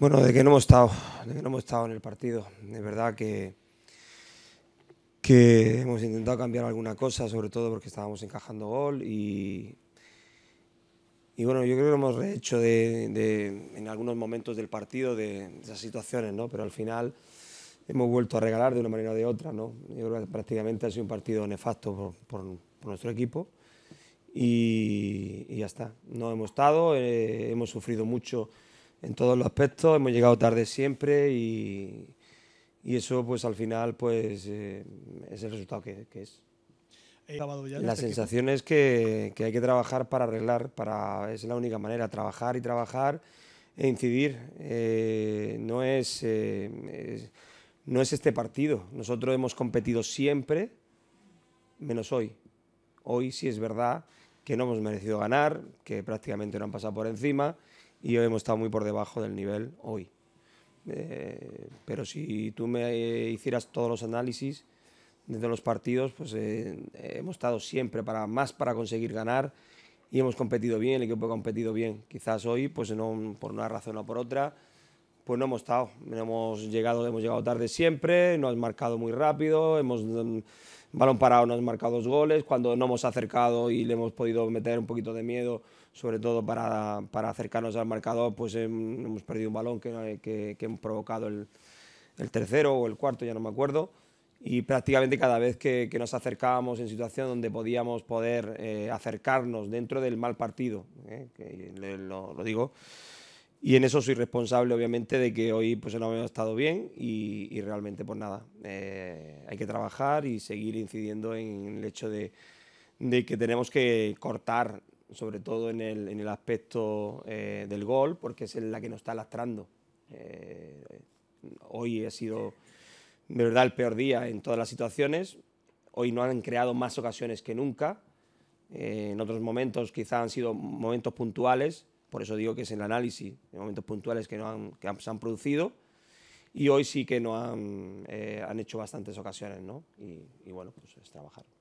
Bueno, de que no hemos estado, de que no hemos estado en el partido. De verdad que, que hemos intentado cambiar alguna cosa, sobre todo porque estábamos encajando gol y, y bueno, yo creo que lo hemos rehecho de, de, en algunos momentos del partido de, esas situaciones, ¿no? Pero al final hemos vuelto a regalar de una manera o de otra, ¿no? Yo creo que prácticamente ha sido un partido nefasto por, por, nuestro equipo y, y, ya está. No hemos estado, eh, hemos sufrido mucho en todos los aspectos, hemos llegado tarde siempre y, y eso pues al final pues eh, es el resultado que, que es. La este sensación es que, que, hay que trabajar para arreglar, para, es la única manera, trabajar y trabajar e incidir. Eh, no, eh, es, no es este partido, nosotros hemos competido siempre, menos hoy. Hoy sí es verdad que no hemos merecido ganar, que prácticamente no han pasado por encima y hemos estado muy por debajo del nivel hoy. Eh, pero si tú me hicieras todos los análisis de los partidos, pues eh, hemos estado siempre para más para conseguir ganar y hemos competido bien, el equipo ha competido bien. Quizás hoy, pues por una razón o por otra, pues no hemos estado, hemos llegado, hemos llegado tarde siempre, no has marcado muy rápido, hemos mm, balón parado no has marcado dos goles, cuando no hemos acercado y le hemos podido meter un poquito de miedo, sobre todo para, para acercarnos al marcador, pues em, hemos perdido un balón que, que, que hemos provocado el, el, tercero o el cuarto, ya no me acuerdo, y prácticamente cada vez que, que nos acercábamos en situación donde podíamos poder eh, acercarnos dentro del mal partido, eh, que lo, lo digo, y en eso soy responsable, obviamente, de que hoy pues, no hemos estado bien y, realmente, pues nada, eh, hay que trabajar y seguir incidiendo en el hecho de, que tenemos que cortar, sobre todo en el, en el aspecto eh, del gol, porque es la que nos está lastrando. Eh, hoy ha sido, de verdad, el peor día en todas las situaciones. Hoy no han creado más ocasiones que nunca. en otros momentos quizá han sido momentos puntuales por eso digo que es el análisis de momentos puntuales que, no han, que se han producido y hoy sí que no eh, han, hecho bastantes ocasiones, ¿no? Y, y bueno, pues es trabajar.